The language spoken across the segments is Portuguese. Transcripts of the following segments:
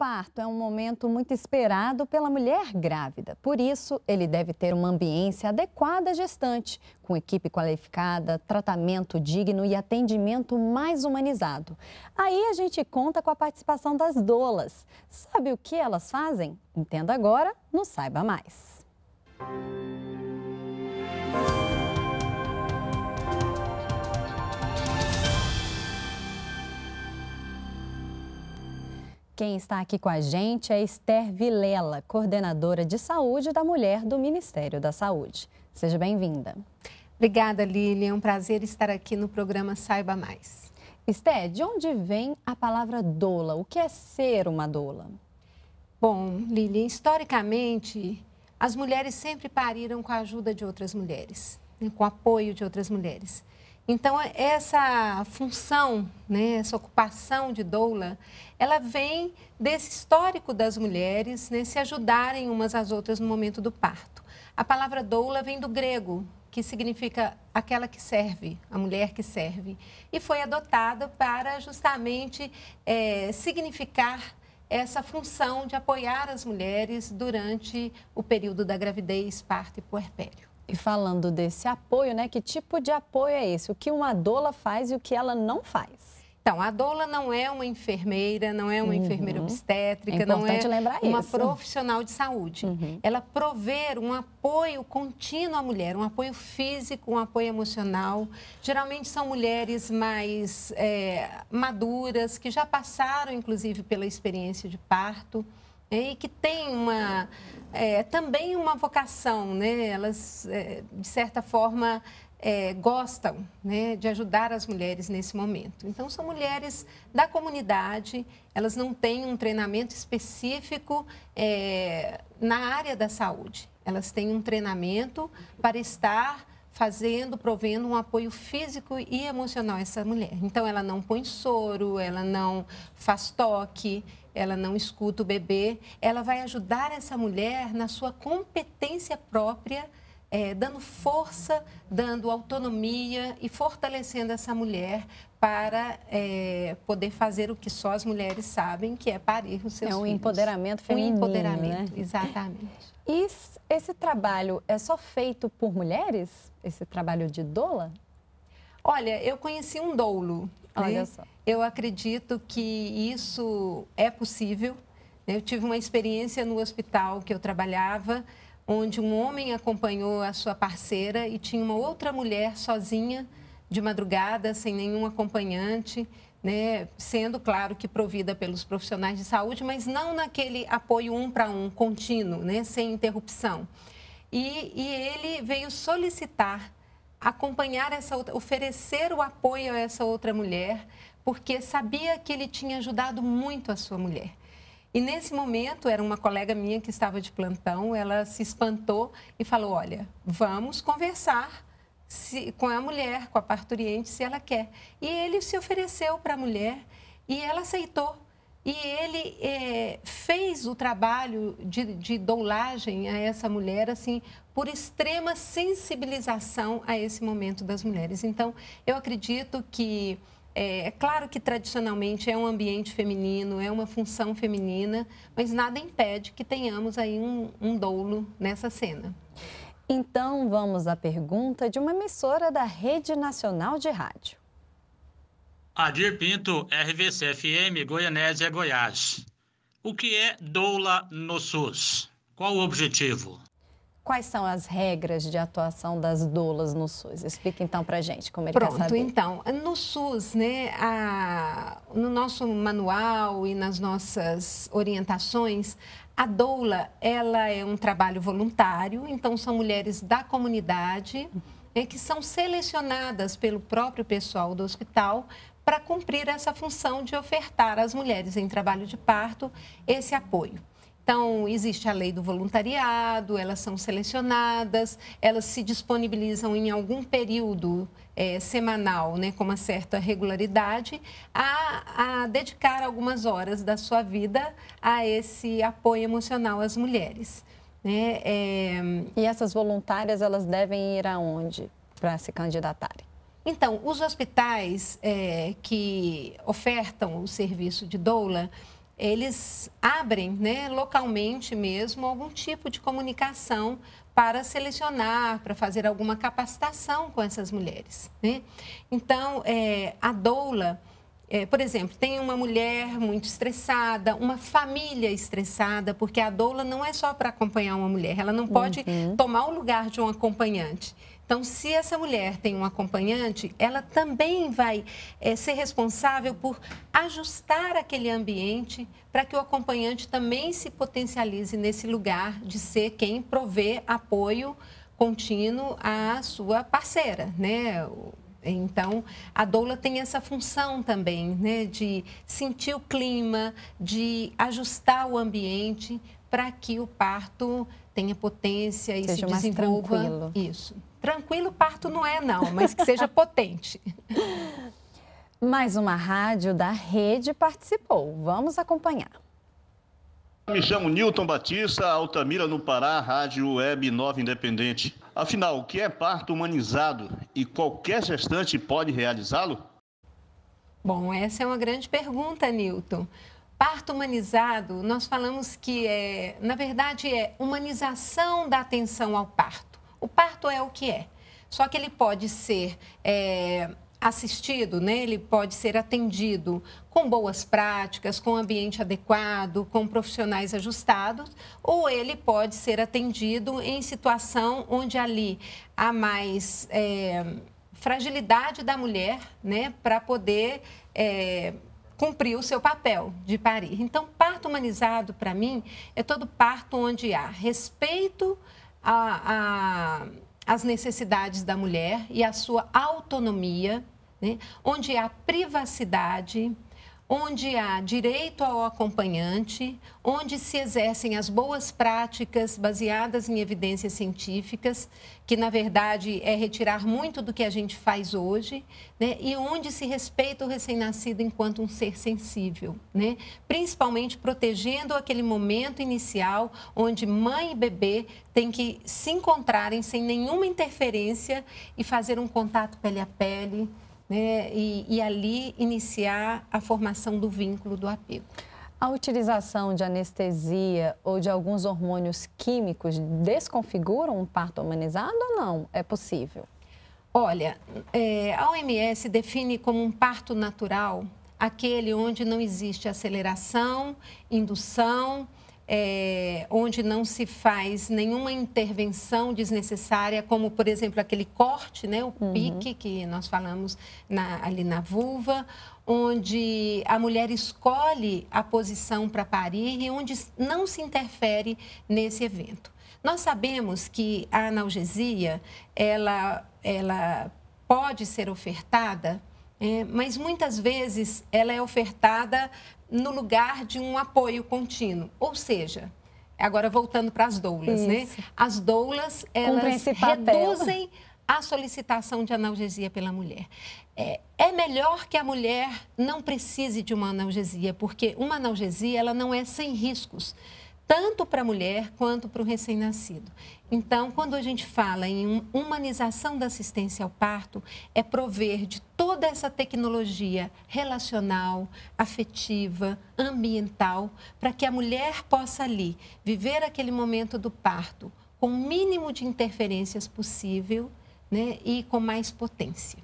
parto é um momento muito esperado pela mulher grávida. Por isso, ele deve ter uma ambiência adequada gestante, com equipe qualificada, tratamento digno e atendimento mais humanizado. Aí a gente conta com a participação das dolas. Sabe o que elas fazem? Entenda agora no Saiba Mais. Música Quem está aqui com a gente é Esther Vilela, coordenadora de saúde da mulher do Ministério da Saúde. Seja bem-vinda. Obrigada, Lili. É um prazer estar aqui no programa Saiba Mais. Esther, de onde vem a palavra doula? O que é ser uma doula? Bom, Lili, historicamente, as mulheres sempre pariram com a ajuda de outras mulheres, né, com o apoio de outras mulheres. Então, é, essa função, né, essa ocupação de doula, ela vem desse histórico das mulheres né, se ajudarem umas às outras no momento do parto. A palavra doula vem do grego, que significa aquela que serve, a mulher que serve, e foi adotada para justamente é, significar essa função de apoiar as mulheres durante o período da gravidez, parto e puerpério. E falando desse apoio, né? Que tipo de apoio é esse? O que uma doula faz e o que ela não faz? Então, a doula não é uma enfermeira, não é uma uhum. enfermeira é obstétrica, é não é uma isso. profissional de saúde. Uhum. Ela prover um apoio contínuo à mulher, um apoio físico, um apoio emocional. Geralmente são mulheres mais é, maduras, que já passaram, inclusive, pela experiência de parto e que tem uma é, também uma vocação, né? Elas é, de certa forma é, gostam né, de ajudar as mulheres nesse momento. Então, são mulheres da comunidade, elas não têm um treinamento específico é, na área da saúde, elas têm um treinamento para estar fazendo, provendo um apoio físico e emocional a essa mulher. Então, ela não põe soro, ela não faz toque, ela não escuta o bebê, ela vai ajudar essa mulher na sua competência própria, é, dando força, dando autonomia e fortalecendo essa mulher para é, poder fazer o que só as mulheres sabem, que é parir os seus filhos. É um filhos. empoderamento feminino, um empoderamento, né? exatamente. E esse trabalho é só feito por mulheres? Esse trabalho de doula? Olha, eu conheci um doulo. Né? Olha né? só. Eu acredito que isso é possível. Né? Eu tive uma experiência no hospital que eu trabalhava, onde um homem acompanhou a sua parceira e tinha uma outra mulher sozinha de madrugada, sem nenhum acompanhante né, sendo claro que provida pelos profissionais de saúde, mas não naquele apoio um para um contínuo, né, sem interrupção. E, e, ele veio solicitar, acompanhar essa outra, oferecer o apoio a essa outra mulher, porque sabia que ele tinha ajudado muito a sua mulher. E nesse momento, era uma colega minha que estava de plantão, ela se espantou e falou: Olha, vamos conversar se, com a mulher, com a parturiente, se ela quer. E ele se ofereceu para a mulher e ela aceitou. E ele é, fez o trabalho de, de doulagem a essa mulher, assim, por extrema sensibilização a esse momento das mulheres. Então, eu acredito que, é, é claro que tradicionalmente é um ambiente feminino, é uma função feminina, mas nada impede que tenhamos aí um, um doulo nessa cena. Então vamos à pergunta de uma emissora da Rede Nacional de Rádio. Adir Pinto, RVC FM, Goianésia, Goiás. O que é doula no SUS? Qual o objetivo? Quais são as regras de atuação das doulas no SUS? Explica então para gente como ele Pronto, quer saber. então, no SUS, né, a, no nosso manual e nas nossas orientações, a doula, ela é um trabalho voluntário, então são mulheres da comunidade né, que são selecionadas pelo próprio pessoal do hospital para cumprir essa função de ofertar às mulheres em trabalho de parto esse apoio. Então, existe a lei do voluntariado, elas são selecionadas, elas se disponibilizam em algum período é, semanal, né, com uma certa regularidade, a, a dedicar algumas horas da sua vida a esse apoio emocional às mulheres. Né? É... E essas voluntárias, elas devem ir aonde para se candidatarem? Então, os hospitais é, que ofertam o serviço de doula, eles abrem, né, localmente mesmo, algum tipo de comunicação para selecionar, para fazer alguma capacitação com essas mulheres. Né? Então, é, a doula, é, por exemplo, tem uma mulher muito estressada, uma família estressada, porque a doula não é só para acompanhar uma mulher, ela não pode uhum. tomar o lugar de um acompanhante. Então, se essa mulher tem um acompanhante, ela também vai é, ser responsável por ajustar aquele ambiente para que o acompanhante também se potencialize nesse lugar de ser quem provê apoio contínuo à sua parceira, né? Então, a doula tem essa função também, né, de sentir o clima, de ajustar o ambiente para que o parto tenha potência e Seja se desenvolva. Tranquilo. Isso. Tranquilo, parto não é, não, mas que seja potente. Mais uma rádio da rede participou. Vamos acompanhar. Me chamo Newton Batista, Altamira no Pará, Rádio Web 9 Independente. Afinal, o que é parto humanizado e qualquer gestante pode realizá-lo? Bom, essa é uma grande pergunta, Newton. Parto humanizado, nós falamos que é, na verdade, é humanização da atenção ao parto. O parto é o que é. Só que ele pode ser é, assistido, né? ele pode ser atendido com boas práticas, com ambiente adequado, com profissionais ajustados, ou ele pode ser atendido em situação onde ali há mais é, fragilidade da mulher né? para poder. É, cumprir o seu papel de parir. Então, parto humanizado, para mim, é todo parto onde há respeito a, a, as necessidades da mulher e a sua autonomia, né? onde a privacidade, onde há direito ao acompanhante, onde se exercem as boas práticas baseadas em evidências científicas, que na verdade é retirar muito do que a gente faz hoje, né? e onde se respeita o recém-nascido enquanto um ser sensível, né? principalmente protegendo aquele momento inicial onde mãe e bebê têm que se encontrarem sem nenhuma interferência e fazer um contato pele a pele né, e, e ali iniciar a formação do vínculo do apego. A utilização de anestesia ou de alguns hormônios químicos desconfiguram um parto humanizado ou não? É possível? Olha, é, a OMS define como um parto natural aquele onde não existe aceleração, indução, é, onde não se faz nenhuma intervenção desnecessária, como, por exemplo, aquele corte, né, o uhum. pique que nós falamos na, ali na vulva, onde a mulher escolhe a posição para parir e onde não se interfere nesse evento. Nós sabemos que a analgesia, ela, ela pode ser ofertada é, mas muitas vezes ela é ofertada no lugar de um apoio contínuo. Ou seja, agora voltando para né? as doulas, Isso. né? As doulas, elas reduzem a solicitação de analgesia pela mulher. É, é, melhor que a mulher não precise de uma analgesia, porque uma analgesia ela não é sem riscos tanto para a mulher quanto para o recém-nascido. Então, quando a gente fala em humanização da assistência ao parto, é prover de toda essa tecnologia relacional, afetiva, ambiental, para que a mulher possa ali viver aquele momento do parto com o mínimo de interferências possível né, e com mais potência.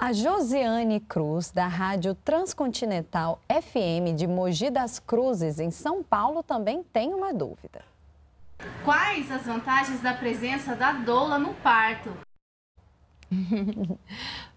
A Josiane Cruz, da Rádio Transcontinental FM de Mogi das Cruzes, em São Paulo, também tem uma dúvida. Quais as vantagens da presença da doula no parto?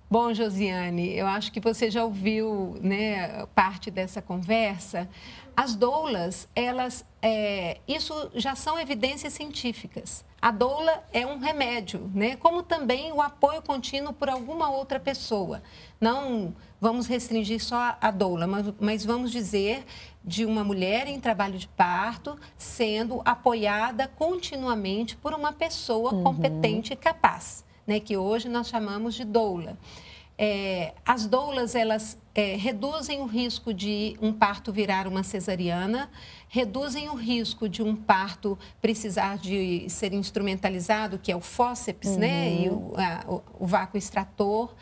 Bom, Josiane, eu acho que você já ouviu né, parte dessa conversa, as doulas, elas, é, isso já são evidências científicas. A doula é um remédio, né? Como também o apoio contínuo por alguma outra pessoa. Não vamos restringir só a doula, mas, mas vamos dizer de uma mulher em trabalho de parto sendo apoiada continuamente por uma pessoa uhum. competente e capaz, né? Que hoje nós chamamos de doula. É, as doulas, elas é, reduzem o risco de um parto virar uma cesariana, reduzem o risco de um parto precisar de ser instrumentalizado, que é o fóceps, né, uhum. né? E o, a, o, o vácuo extrator.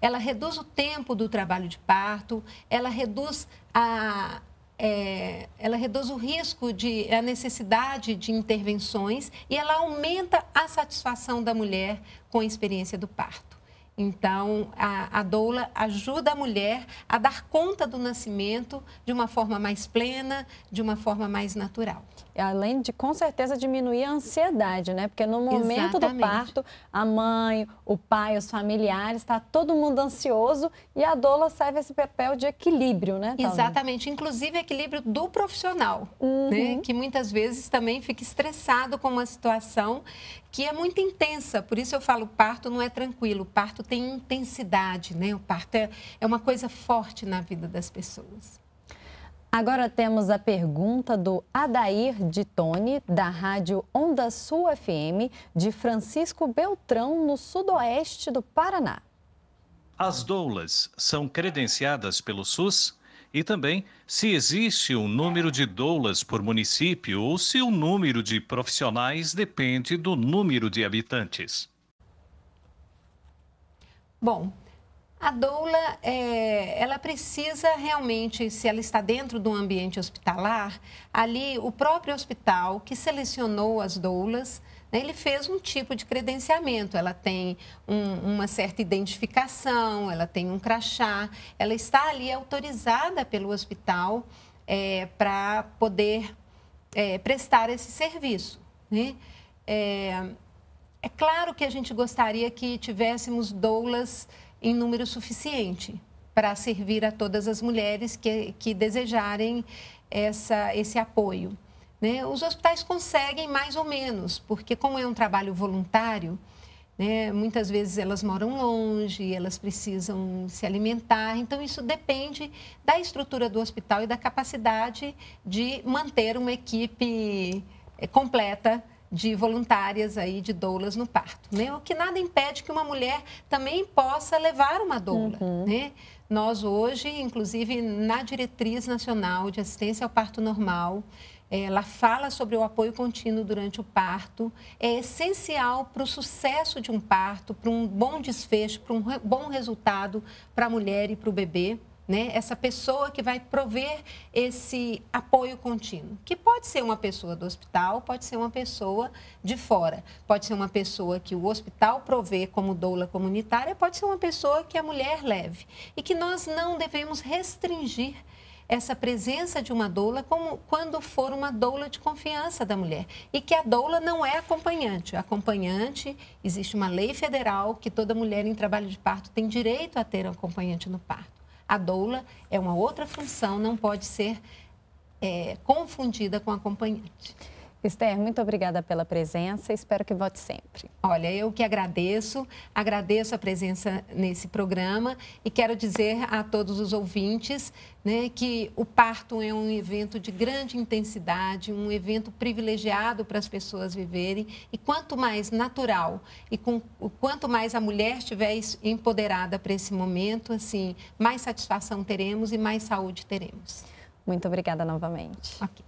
Ela reduz o tempo do trabalho de parto, ela reduz a, é, ela reduz o risco de a necessidade de intervenções e ela aumenta a satisfação da mulher com a experiência do parto. Então, a, a doula ajuda a mulher a dar conta do nascimento de uma forma mais plena, de uma forma mais natural. Além de, com certeza, diminuir a ansiedade, né? Porque no momento Exatamente. do parto, a mãe, o pai, os familiares, está todo mundo ansioso e a doula serve esse papel de equilíbrio, né? Talvez? Exatamente. Inclusive, equilíbrio do profissional, né? uhum. né? que muitas vezes também fica estressado com uma situação que é muito intensa. Por isso eu falo, parto não é tranquilo, parto tem intensidade, né? O parto é, é uma coisa forte na vida das pessoas. Agora temos a pergunta do Adair de Tone, da Rádio Onda Sul FM, de Francisco Beltrão, no sudoeste do Paraná. As doulas são credenciadas pelo SUS? e também se existe um número de doulas por município ou se o número de profissionais depende do número de habitantes. Bom, a doula, é, ela precisa realmente, se ela está dentro do ambiente hospitalar, ali o próprio hospital que selecionou as doulas, né, ele fez um tipo de credenciamento. Ela tem um, uma certa identificação, ela tem um crachá, ela está ali autorizada pelo hospital é, para poder é, prestar esse serviço. Né? É, é claro que a gente gostaria que tivéssemos doulas em número suficiente para servir a todas as mulheres que, que desejarem essa, esse apoio. Né? Os hospitais conseguem mais ou menos, porque como é um trabalho voluntário, né, muitas vezes elas moram longe, elas precisam se alimentar, então isso depende da estrutura do hospital e da capacidade de manter uma equipe eh, completa de voluntárias aí de doulas no parto, né? O que nada impede que uma mulher também possa levar uma doula, uhum. né? Nós hoje, inclusive na diretriz nacional de assistência ao parto normal, ela fala sobre o apoio contínuo durante o parto, é essencial para o sucesso de um parto, para um bom desfecho, para um bom resultado para a mulher e para o bebê. Né? Essa pessoa que vai prover esse apoio contínuo, que pode ser uma pessoa do hospital, pode ser uma pessoa de fora, pode ser uma pessoa que o hospital provê como doula comunitária, pode ser uma pessoa que a mulher leve. E que nós não devemos restringir essa presença de uma doula como quando for uma doula de confiança da mulher. E que a doula não é acompanhante. acompanhante, existe uma lei federal que toda mulher em trabalho de parto tem direito a ter um acompanhante no parto. A doula é uma outra função, não pode ser é, confundida com acompanhante. Esther, muito obrigada pela presença. Espero que vote sempre. Olha, eu que agradeço, agradeço a presença nesse programa e quero dizer a todos os ouvintes né, que o parto é um evento de grande intensidade, um evento privilegiado para as pessoas viverem. E quanto mais natural e com, quanto mais a mulher estiver empoderada para esse momento, assim, mais satisfação teremos e mais saúde teremos. Muito obrigada novamente. Okay.